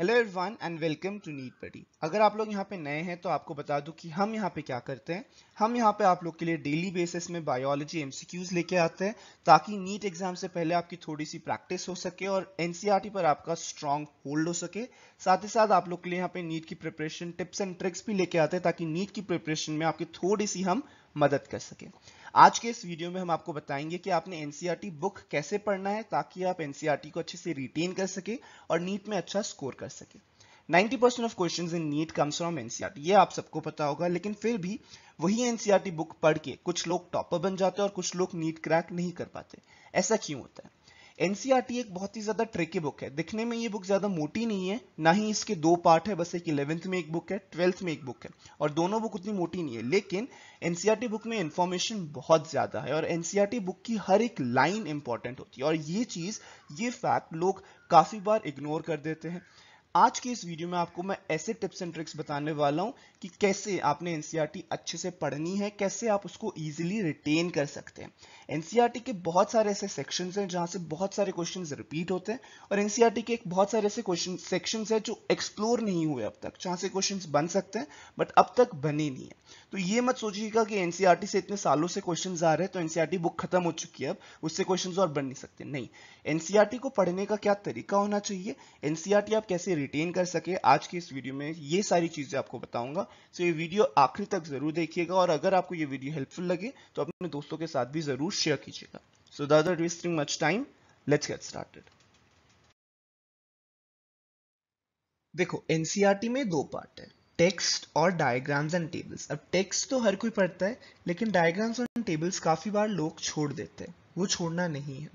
Hello everyone and welcome to NEET पटी अगर आप लोग यहाँ पे नए हैं तो आपको बता दूं कि हम यहाँ पे क्या करते हैं हम यहाँ पे आप लोग के लिए डेली बेसिस में बायोलॉजी एमसीक्यूज लेके आते हैं ताकि नीट एग्जाम से पहले आपकी थोड़ी सी प्रैक्टिस हो सके और एनसीईआरटी e पर आपका स्ट्रांग होल्ड हो सके साथ ही साथ आप लोग के लिए यहाँ पे नीट की प्रिपरेशन टिप्स एंड ट्रिक्स भी लेके आते हैं ताकि नीट की प्रिपरेशन में आपकी थोड़ी सी हम मदद कर सकें आज के इस वीडियो में हम आपको बताएंगे कि आपने एनसीईआरटी बुक e कैसे पढ़ना है ताकि आप एनसीईआरटी e को अच्छे से रिटेन कर सके और नीट में अच्छा स्कोर कर सके 90% percent of question in NEET comes from NCERT ये आप सबको पता होगा लेकिन फिर भी वही एनसीईआरटी बुक e पढ़ के कुछ लोग टॉपर बन जाते हैं और कुछ लोग नीट क्रैक नहीं कर पाते ऐसा क्यों होता है एनसीआरटी एक बहुत ही ज्यादा ट्रिकी बुक है दिखने में ये बुक ज्यादा मोटी नहीं है ना ही इसके दो पार्ट है बस एक इलेवेंथ में एक बुक है ट्वेल्थ में एक बुक है और दोनों बुक उतनी मोटी नहीं है लेकिन एनसीआरटी बुक में इंफॉर्मेशन बहुत ज्यादा है और एनसीआरटी बुक की हर एक लाइन इंपॉर्टेंट होती है और ये चीज ये फैक्ट लोग काफी बार इग्नोर कर देते हैं आज के इस वीडियो में आपको मैं ऐसे टिप्स एंड ट्रिक्स बताने वाला हूं कि कैसे आपने एनसीईआरटी e अच्छे से पढ़नी है कैसे आप उसको इजीली रिटेन कर सकते हैं एनसीईआरटी e के बहुत सारे ऐसे सेक्शंस हैं जहां से बहुत सारे क्वेश्चन रिपीट होते हैं और एनसीईआरटी e के एक बहुत सारे ऐसे क्वेश्चन सेक्शन है जो एक्सप्लोर नहीं हुए अब तक जहां से क्वेश्चन बन सकते हैं बट अब तक बने नहीं है तो ये मत सोचिएगा कि एनसीईआरटी से इतने सालों से क्वेश्चन आ रहे हैं तो एनसीईआरटी बुक खत्म हो चुकी है अब उससे क्वेश्चन और बन नहीं सकते नहीं एनसीईआरटी को पढ़ने का क्या तरीका होना चाहिए एनसीईआरटी आप कैसे रिटेन कर सके आज की इस वीडियो में ये सारी चीज़ें आपको बताऊंगा सो ये वीडियो आखिरी तक ज़रूर देखिएगा और अगर आपको ये वीडियो हेल्पफुल लगे तो अपने दोस्तों के साथ भी ज़रूर शेयर कीजिएगा so without wasting much time let's get started देखो एनसीआरटी e में दो पार्ट है टेक्स्ट और डायग्राम्स एंड टेबल्स अब टेक्स्ट तो हर कोई पढ़ता है लेकिन डायग्राम्स एंड टेबल्स काफ़ी बार लोग छोड़ देते हैं वो छोड़ना नहीं है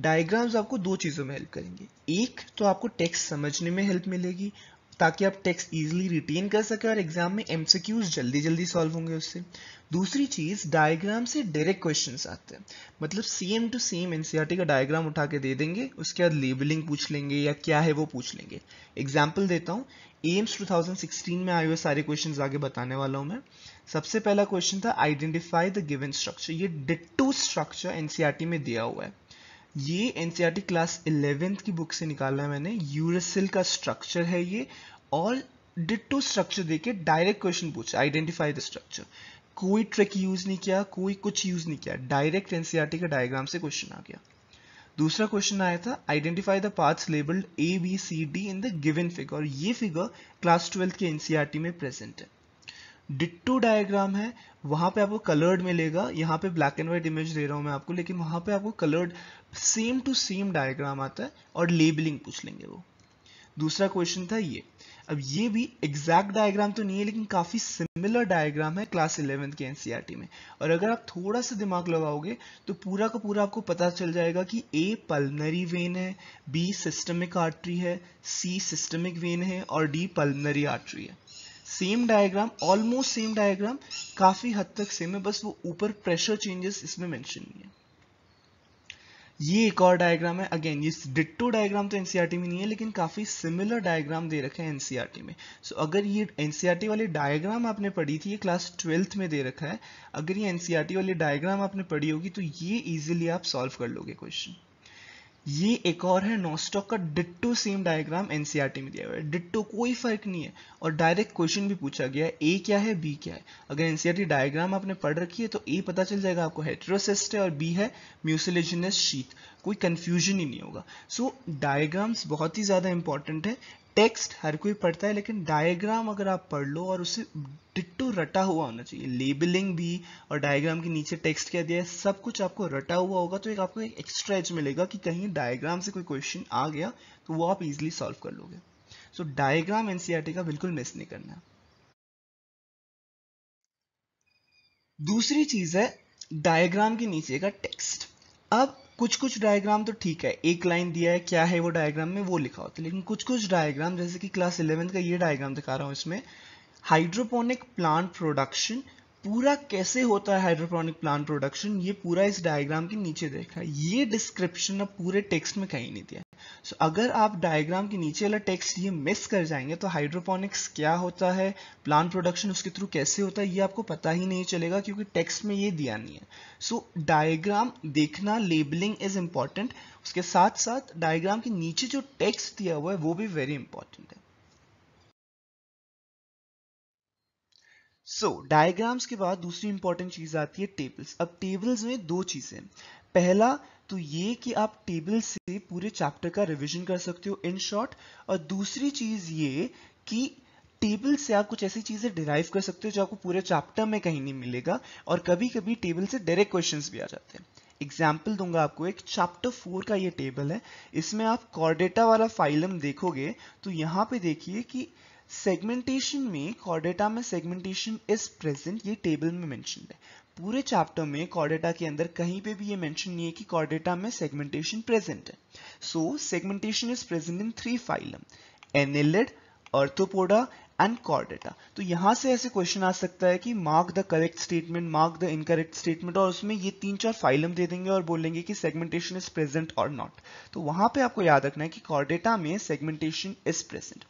डायग्राम्स आपको दो चीज़ों में हेल्प करेंगे एक तो आपको टेक्स्ट समझने में हेल्प मिलेगी ताकि आप टेक्स्ट इजीली रिटेन कर सके और एग्जाम में एमसीक्यूज जल्दी जल्दी सॉल्व होंगे उससे दूसरी चीज़ डायग्राम से डायरेक्ट क्वेश्चन आते हैं मतलब सेम टू सेम एनसीआरटी का डायग्राम उठा के दे देंगे उसके बाद लेबलिंग पूछ लेंगे या क्या है वो पूछ लेंगे एग्जाम्पल देता हूँ एम्स 2016 में आए हुए सारे क्वेश्चंस आगे बताने वाला हूँ मैं सबसे पहला क्वेश्चन था आइडेंटिफाई द गिवन स्ट्रक्चर ये डिटू स्ट्रक्चर एनसीआरटी में दिया हुआ है ये एनसीईआरटी क्लास इलेवेंथ की बुक से निकाला मैंने यूरेसिल का स्ट्रक्चर है ये और डिटो स्ट्रक्चर देके डायरेक्ट क्वेश्चन पूछा आइडेंटिफाई द स्ट्रक्चर कोई ट्रिक यूज नहीं किया कोई कुछ यूज नहीं किया डायरेक्ट एनसीआरटी का डायग्राम से क्वेश्चन आ गया दूसरा क्वेश्चन आया था identify the parts labelled A B C D in the given figure ये फिगर क्लास ट्वेल्थ के एनसीआरटी e में प्रेजेंट है डिट्टू डायग्राम है वहां पे आपको कलर्ड मिलेगा यहाँ पे ब्लैक एंड व्हाइट इमेज दे रहा हूं मैं आपको लेकिन वहां पे आपको coloured same to same diagram आता है और लेबलिंग पूछ लेंगे वो दूसरा क्वेश्चन था ये अब ये भी एग्जैक्ट डायग्राम तो नहीं है लेकिन काफी सिमिलर डायग्राम है क्लास इलेवेंथ के एनसीईआरटी e में और अगर आप थोड़ा सा दिमाग लगाओगे तो पूरा का पूरा आपको पता चल जाएगा कि ए पल्नरी वेन है बी सिस्टमिक आर्टरी है सी सिस्टमिक वेन है और डी पल्नरी आर्टरी है same diagram almost same diagram काफी हद तक सेम है बस वो ऊपर प्रेशर चेंजेस इसमें मेंशन नहीं है ये एक और डायग्राम है अगेन ये डिट्टो डायग्राम तो एनसीआरटी e में नहीं है लेकिन काफी सिमिलर डायग्राम दे रखे हैं एनसीआरटी e में सो so, अगर ये एनसीआरटी वाले डायग्राम आपने पढ़ी थी ये क्लास ट्वेल्थ में दे रखा है अगर ये एनसीआरटी वाले डायग्राम आपने पढ़ी होगी तो ये इजिली आप सॉल्व कर लोगे क्वेश्चन ये एक और है नॉस्टॉक का डिट्टो सेम डायग्राम एनसीईआरटी में दिया हुआ है डिट्टो कोई फर्क नहीं है और डायरेक्ट क्वेश्चन भी पूछा गया है ए क्या है बी क्या है अगर एनसीईआरटी डायग्राम e आपने पढ़ रखी है तो ए पता चल जाएगा आपको हेट्रोसिस्ट है और बी है म्यूसिलेजिनस शीत कोई कंफ्यूजन ही नहीं होगा सो so, डायग्राम्स बहुत ही ज़्यादा इंपॉर्टेंट है टेक्स्ट हर कोई पढ़ता है लेकिन डायग्राम अगर आप पढ़ लो और उसे डिट्टो रटा हुआ होना चाहिए लेबलिंग भी और डायग्राम के नीचे टेक्स्ट क्या दिया है सब कुछ आपको रटा हुआ होगा तो एक आपको एक एक्स्ट्रा एज मिलेगा कि कहीं डायग्राम से कोई क्वेश्चन आ गया तो वो आप इजिली सॉल्व कर लोगे सो डायग्राम एनसीआरटी का बिल्कुल मिस नहीं करना दूसरी चीज है डायग्राम के नीचे का टेक्स्ट अब कुछ कुछ डायग्राम तो ठीक है एक लाइन दिया है क्या है वो डायग्राम में वो लिखा होता है लेकिन कुछ कुछ डायग्राम जैसे कि क्लास इलेवेंथ का ये डायग्राम दिखा रहा हूँ इसमें हाइड्रोपोनिक प्लांट प्रोडक्शन पूरा कैसे होता है हाइड्रोपोनिक प्लांट प्रोडक्शन ये पूरा इस डायग्राम के नीचे देखा है ये डिस्क्रिप्शन अब पूरे टेक्स्ट में कहीं नहीं दिया है सो अगर आप डायग्राम के नीचे वाला टेक्स्ट ये मिस कर जाएंगे तो हाइड्रोपोनिक्स क्या होता है प्लांट प्रोडक्शन उसके थ्रू कैसे होता है ये आपको पता ही नहीं चलेगा क्योंकि टेक्स्ट में ये दिया नहीं है सो डायग्राम देखना लेबलिंग इज इंपॉर्टेंट उसके साथ साथ डायग्राम के नीचे जो टेक्स्ट दिया हुआ है वो भी वेरी इंपॉर्टेंट है सो so, डायग्राम्स के बाद दूसरी इंपॉर्टेंट चीज आती है टेबल्स अब टेबल्स में दो चीजें पहला तो ये कि आप टेबल से पूरे चैप्टर का रिवीजन कर सकते हो इन शॉर्ट और दूसरी चीज ये कि टेबल से आप कुछ ऐसी चीजें डिराइव कर सकते हो जो आपको पूरे चैप्टर में कहीं नहीं मिलेगा और कभी कभी टेबल से डायरेक्ट क्वेश्चंस भी आ जाते हैं एग्जाम्पल दूंगा आपको एक चैप्टर फोर का ये टेबल है इसमें आप कॉर्डेटा वाला फाइलम देखोगे तो यहाँ पे देखिए कि सेगमेंटेशन में कॉर्डेटा में सेगमेंटेशन इज प्रेजेंट ये टेबल में मेंशन है पूरे चैप्टर में कॉर्डेटा के अंदर कहीं पे भी ये मेंशन नहीं है कि कॉर्डेटा में सेगमेंटेशन प्रेजेंट है so segmentation is present in three phylum annelid arthropoda and chordata तो यहां से ऐसे क्वेश्चन आ सकता है कि mark the correct statement mark the incorrect statement और उसमें ये तीन चार फाइलम दे देंगे और बोलेंगे कि सेगमेंटेशन इज प्रेजेंट और नॉट तो वहां पे आपको याद रखना है कि कॉर्डेटा में सेगमेंटेशन इज प्रेजेंट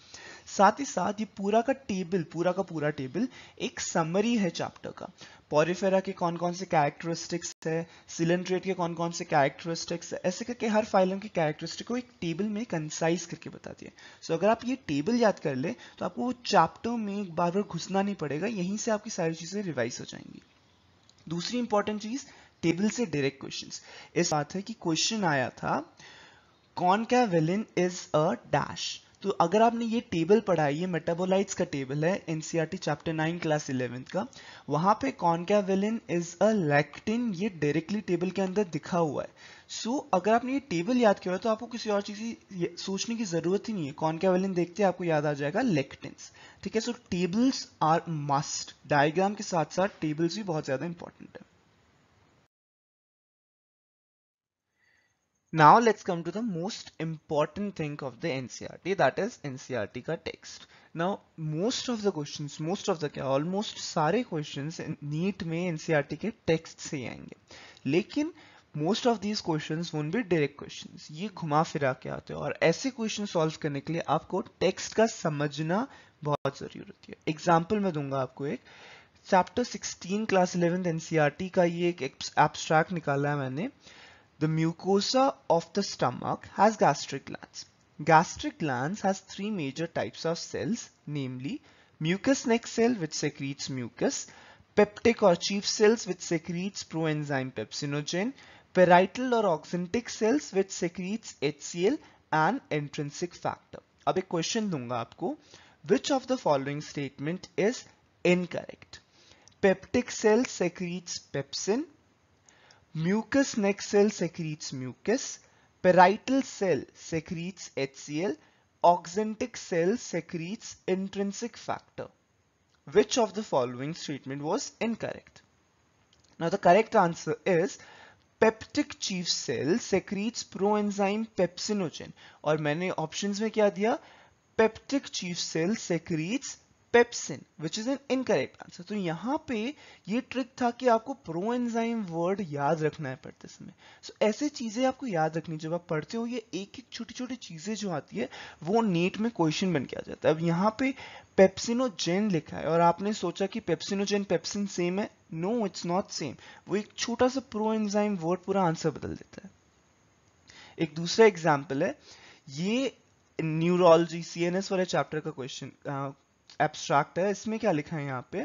साथ ही साथ ये पूरा का टेबल पूरा का पूरा टेबल एक समरी है चैप्टर का पॉरीफेरा के कौन कौन से कैरेक्टरिस्टिक्स है सिलेंड्रेट के कौन कौन से कैरेक्टरिस्टिक्स है ऐसे करके हर फाइलम के कैरेक्टरिस्टिक को एक टेबल में कंसाइज करके बताती है सो so, अगर आप ये टेबल याद कर ले तो आपको वो चैप्टर में एक बार बार घुसना नहीं पड़ेगा यहीं से आपकी सारी चीज़ें रिवाइज हो जाएंगी दूसरी इंपॉर्टेंट चीज़ टेबल से डायरेक्ट क्वेश्चन इस बात है कि क्वेश्चन आया था कौन विलिन इज अ डैश तो अगर आपने ये टेबल पढ़ा है ये मेटाबोलाइट्स का टेबल है NCERT chapter nine class eleventh का वहां पे कॉन्कैवेलिन इज अ लैक्टिन ये डायरेक्टली टेबल के अंदर दिखा हुआ है सो so, अगर आपने ये टेबल याद किया तो आपको किसी और चीज की सोचने की जरूरत ही नहीं है कॉन्कैवेलिन देखते आपको याद आ जाएगा लेक्टिन्स ठीक है so tables are must diagram के साथ साथ टेबल्स भी बहुत ज्यादा इंपॉर्टेंट है Now let's come to the most important thing of the NCRT e that is NCRT e का text. Now most of the questions, most of the क्या almost सारे questions NEET में NCRT e के text से ही आएंगे लेकिन most of these question would be direct question ये घुमा फिरा के आते हैं और ऐसे क्वेश्चन सॉल्व करने के लिए आपको टेक्स्ट का समझना बहुत जरूरी होती है एग्जाम्पल मैं दूंगा आपको एक चैप्टर 16 क्लास 11 एनसीआरटी का ये एक एब्स्ट्रैक्ट निकाला है मैंने The mucosa of the stomach has gastric glands. Gastric glands has three major types of cells, namely mucus neck cell which secretes mucus, peptic or chief cells which secretes proenzyme pepsinogen, parietal or oxyntic cells which secretes HCl and intrinsic factor. Now एक question दूंगा which of the following statement is incorrect? Peptic cell secretes pepsin, Mucous neck cell secretes mucus. Parietal cell secretes HCl. Oxyntic cell secretes intrinsic factor. Which of the following statement was incorrect? Now the correct answer is peptic chief cell secretes proenzyme pepsinogen और मैंने options में क्या दिया peptic chief cell secretes pepsin which is an incorrect answer तो यहां पे ये trick था कि आपको प्रो एंजाइम वर्ड याद रखना है पढ़ते समय सो so, ऐसे चीजें आपको याद रखनी जब आप पढ़ते हो ये एक एक छोटी छोटी चीजें जो आती है वो नेट में क्वेश्चन बन के आ जाता है अब यहाँ पे पेप्सिनोजेन लिखा है और आपने सोचा कि पेप्सिनोजेन पेप्सिन सेम है नो इट्स नॉट सेम वो एक छोटा सा प्रो एंजाइम वर्ड पूरा आंसर बदल देता है एक दूसरा एग्जाम्पल है ये न्यूरोलॉजी सी एन एस वाले चैप्टर का क्वेश्चन एब्स्ट्रैक्ट है इसमें क्या लिखा है यहाँ पे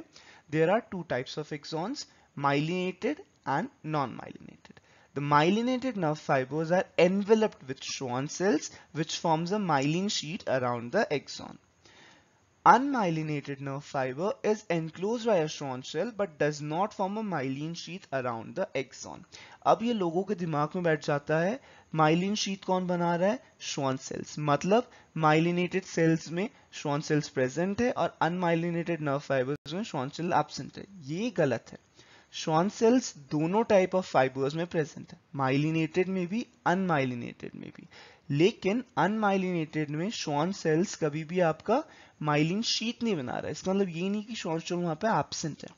there are two types of axons myelinated and non myelinated The myelinated nerve fibers are enveloped with Schwann cells which forms a myelin sheet around the axon. Unmyelinated nerve fiber is enclosed by a Schwann shell but does not form a myelin sheath around the axon. अब ये लोगों के दिमाग में बैठ जाता है myelin शीत कौन बना रहा है श्वान सेल्स मतलब माइलिनेटेड सेल्स में श्वान सेल्स प्रेजेंट है और अनमाइलिनेटेड नर्व फाइबर्स में श्वान सेल एबसेंट है ये गलत है श्वान सेल्स दोनों टाइप ऑफ फाइबर्स में प्रेजेंट है माइलिनेटेड में भी अनमाइलिनेटेड में भी लेकिन अनमाइलिनेटेड में श्वान सेल्स कभी भी आपका माइलिन शीत नहीं बना रहा है इसका मतलब ये नहीं कि शॉर्चोल वहां पे एबसेंट है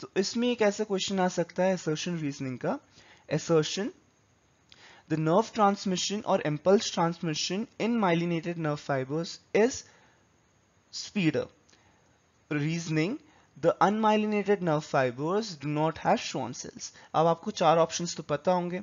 तो इसमें एक ऐसा क्वेश्चन आ सकता है एसर्शन रीजनिंग का एसर्शन द नर्व ट्रांसमिशन और impulse transmission in myelinated nerve fibres is speedier reasoning the unmyelinated nerve fibres do not have Schwann cells अब आपको चार ऑप्शन तो पता होंगे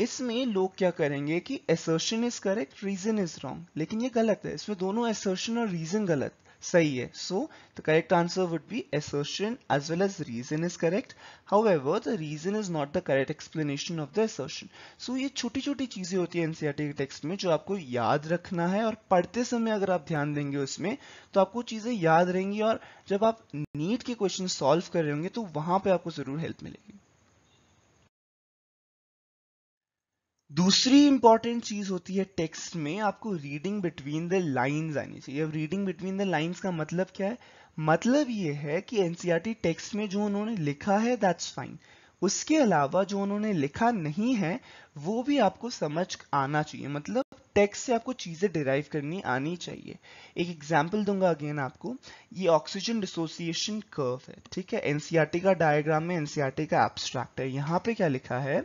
इसमें लोग क्या करेंगे कि assertion is correct reason is wrong लेकिन ये गलत है इसमें दोनों एसर्शन और रीजन गलत सही है so the correct answer would be assertion as well as reason is correct however the reason is not the correct explanation of the assertion so ये छोटी छोटी चीजें होती है एनसीआरटी e के टेक्स्ट में जो आपको याद रखना है और पढ़ते समय अगर आप ध्यान देंगे उसमें तो आपको चीजें याद रहेंगी और जब आप नीट के क्वेश्चन सॉल्व कर रहे होंगे तो वहां पर आपको जरूर हेल्प मिलेगी दूसरी इंपॉर्टेंट चीज होती है टेक्स्ट में आपको रीडिंग बिटवीन द लाइंस आनी चाहिए अब रीडिंग बिटवीन द लाइंस का मतलब क्या है मतलब ये है कि एनसीईआरटी टेक्स्ट e में जो उन्होंने लिखा है दैट्स फाइन उसके अलावा जो उन्होंने लिखा नहीं है वो भी आपको समझ आना चाहिए मतलब टेक्स्ट से आपको चीज़ें डिराइव करनी आनी चाहिए एक एग्जाम्पल दूंगा अगेन आपको ये ऑक्सीजन डिसोसिएशन कर्व है ठीक है एनसीआरटी e का डायग्राम में एनसीआरटी e का एब्स्ट्रैक्ट है यहाँ पे क्या लिखा है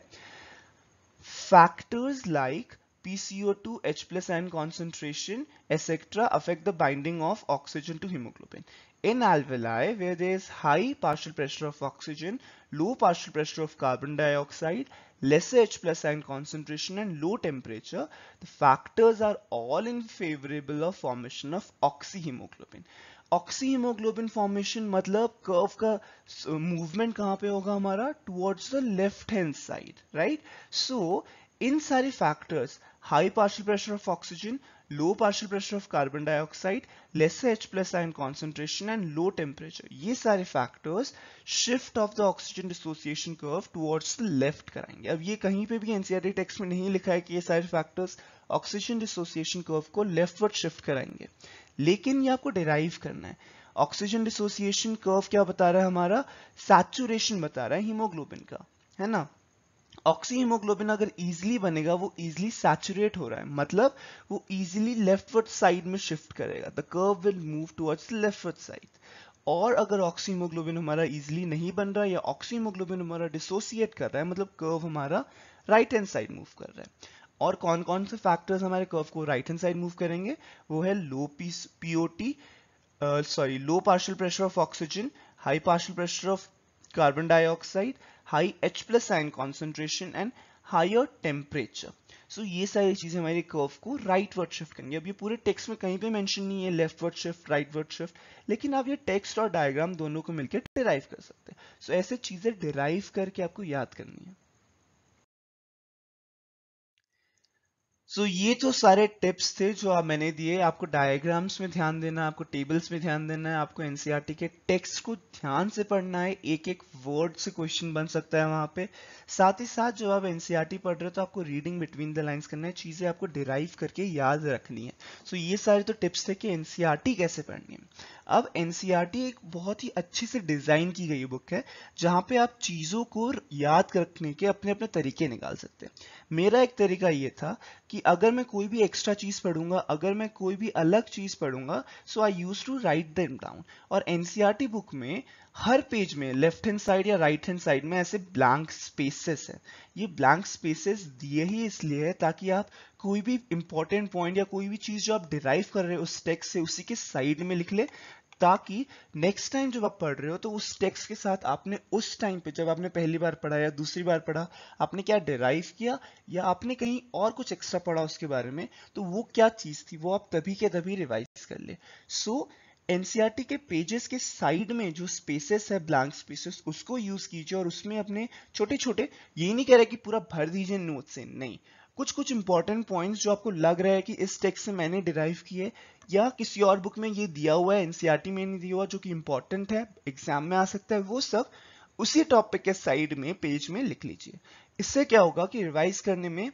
factors like PCO2, H plus N concentration, etc. affect the binding of oxygen to hemoglobin. In alveoli, where there is high partial pressure of oxygen, low partial pressure of carbon dioxide, lesser H plus N concentration and low temperature, the factors are all in favorable of formation of oxyhemoglobin. Oxyhaemoglobin formation मतलब curve का movement कहां पे होगा हमारा towards the left hand side right so इन सारे factors high partial pressure of oxygen low partial pressure of carbon dioxide less H plus ion concentration and low temperature ये सारे factors shift of the oxygen dissociation curve towards the left कराएंगे अब ये कहीं पे भी एनसीआर टेक्स्ट e में नहीं लिखा है कि ये सारे फैक्टर्स ऑक्सीजन डिसोसिएशन कर्व को लेफ्टवर्ड शिफ्ट कराएंगे लेकिन ये आपको डिराइव करना है ऑक्सीजन डिसोसिएशन कर्व क्या बता रहा है हमारा सैचुरेशन बता रहा है हीमोग्लोबिन का है ना ऑक्सी हीमोग्लोबिन अगर इजिली बनेगा वो इजिली सैचुरेट हो रहा है मतलब वो इजिली लेफ्टवर्ड साइड में शिफ्ट करेगा the curve will move towards leftward side और अगर ऑक्सीमोग्लोबिन हमारा इजिली नहीं बन रहा है या ऑक्सीमोग्लोबिन हमारा डिसोसिएट कर रहा है मतलब कर्व हमारा राइट हैंड साइड मूव कर रहा है और कौन कौन से फैक्टर्स हमारे कर्व को राइट हैंड साइड मूव करेंगे वो है low P POT sorry low partial pressure of oxygen high partial pressure of carbon dioxide high H plus ion concentration and higher temperature so ये सारी चीजें हमारे कर्व को राइट वर्ड शिफ्ट करेंगे अब ये पूरे टेक्स्ट में कहीं पे मेंशन नहीं है leftward shift rightward shift लेकिन आप ये टेक्स्ट और डायग्राम दोनों को मिलकर डिराइव कर सकते हैं सो ऐसे चीजें डिराइव करके आपको याद करनी है सो तो so, ये जो सारे टिप्स थे जो आप मैंने दिए आपको डायग्राम्स में ध्यान देना है आपको टेबल्स में ध्यान देना है आपको एनसीईआरटी e के टेक्स्ट को ध्यान से पढ़ना है एक एक वर्ड से क्वेश्चन बन सकता है वहां पे साथ ही साथ जब आप एनसीईआरटी e पढ़ रहे हो तो आपको रीडिंग बिटवीन द लाइंस करना है चीजें आपको डिराइव करके याद रखनी है सो तो so, ये सारे तो टिप्स थे कि एनसीईआरटी e कैसे पढ़नी है अब एनसीईआरटी एक बहुत ही अच्छी से डिजाइन की गई बुक है जहां पे आप चीजों को याद रखने के अपने अपने तरीके निकाल सकते हैं मेरा एक तरीका ये था कि अगर मैं कोई भी एक्स्ट्रा चीज पढ़ूंगा अगर मैं कोई भी अलग चीज पढ़ूंगा so I use to write them down और एनसीआरटी बुक e में हर पेज में लेफ्ट हैंड साइड या राइट हैंड साइड में ऐसे ब्लैंक स्पेसेस हैं ये ब्लैंक स्पेसेस दिए ही इसलिए है ताकि आप कोई भी इंपॉर्टेंट पॉइंट या कोई भी चीज़ जो आप डिराइव कर रहे हो उस टेक्स्ट से उसी के साइड में लिख ले ताकि नेक्स्ट टाइम जब आप पढ़ रहे हो तो उस टेक्स्ट के साथ आपने उस टाइम पे जब आपने पहली बार पढ़ा या दूसरी बार पढ़ा आपने क्या डिराइव किया या आपने कहीं और कुछ एक्स्ट्रा पढ़ा उसके बारे में तो वो क्या चीज़ थी वो आप तभी के तभी रिवाइज कर ले सो so, एनसीआरटी e के पेजेस के साइड में जो स्पेसेस है ब्लैंक स्पेसेस उसको यूज कीजिए और उसमें अपने छोटे छोटे ये नहीं कह रहे कि पूरा भर दीजिए नोट से नहीं कुछ कुछ इंपॉर्टेंट पॉइंट्स जो आपको लग रहा है कि इस टेक्स्ट से मैंने डिराइव किए या किसी और बुक में ये दिया हुआ है एनसीईआरटी e में नहीं दिया हुआ जो कि इंपॉर्टेंट है एग्जाम में आ सकता है वो सब उसी टॉपिक के साइड में पेज में लिख लीजिए इससे क्या होगा कि रिवाइज करने में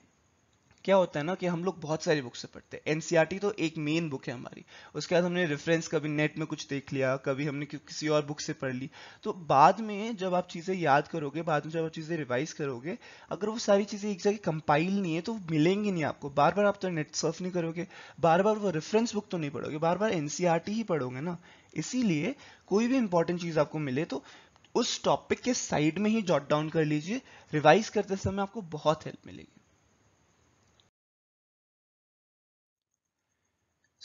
क्या होता है ना कि हम लोग बहुत सारी बुक से पढ़ते हैं एनसीआरटी e तो एक मेन बुक है हमारी उसके बाद हमने रेफरेंस कभी नेट में कुछ देख लिया कभी हमने किसी और बुक से पढ़ ली तो बाद में जब आप चीज़ें याद करोगे बाद में जब आप चीज़ें रिवाइज करोगे अगर वो सारी चीज़ें एक जगह कंपाइल नहीं है तो मिलेंगी नहीं आपको बार बार आप तो नेट सर्फ नहीं करोगे बार बार वो रेफरेंस बुक तो नहीं पढ़ोगे बार बार एन ही पढ़ोगे ना इसीलिए कोई भी इंपॉर्टेंट चीज़ आपको मिले तो उस टॉपिक के साइड में ही जॉट डाउन कर लीजिए रिवाइज करते समय आपको बहुत हेल्प मिलेगी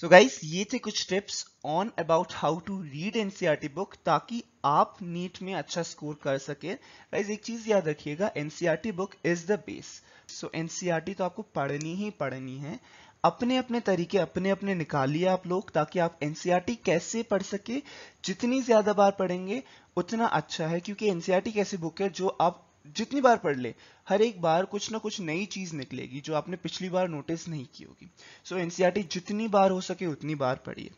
सो so गाइस ये थे कुछ tips on about how to read NCERT book ताकि आप नीट में अच्छा स्कोर कर सके गाइस एक चीज याद रखिएगा NCERT book is the base so NCERT तो आपको पढ़नी ही पढ़नी है अपने अपने तरीके अपने अपने निकालिए आप लोग ताकि आप एनसीईआरटी e कैसे पढ़ सके जितनी ज्यादा बार पढ़ेंगे उतना अच्छा है क्योंकि एनसीईआरटी e कैसी बुक है जो आप जितनी बार पढ़ ले हर एक बार कुछ ना कुछ नई चीज निकलेगी जो आपने पिछली बार नोटिस नहीं की होगी सो so, e जितनी बार हो सके उतनी बार पढ़िए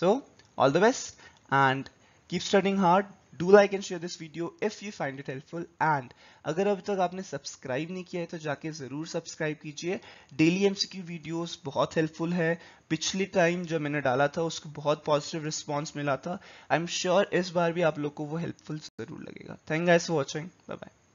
so all the best and keep studying hard do like and share this video if you find it helpful and अगर अभी तक आपने सब्सक्राइब नहीं किया है तो जाके ज़रूर सब्सक्राइब कीजिए डेली एमसीक्यू वीडियोस बहुत हेल्पफुल है पिछले टाइम जो मैंने डाला था उसको बहुत पॉजिटिव रिस्पॉन्स मिला था आई एम श्योर इस बार भी आप लोग को वो हेल्पफुल ज़रूर लगेगा thank guys for watching bye bye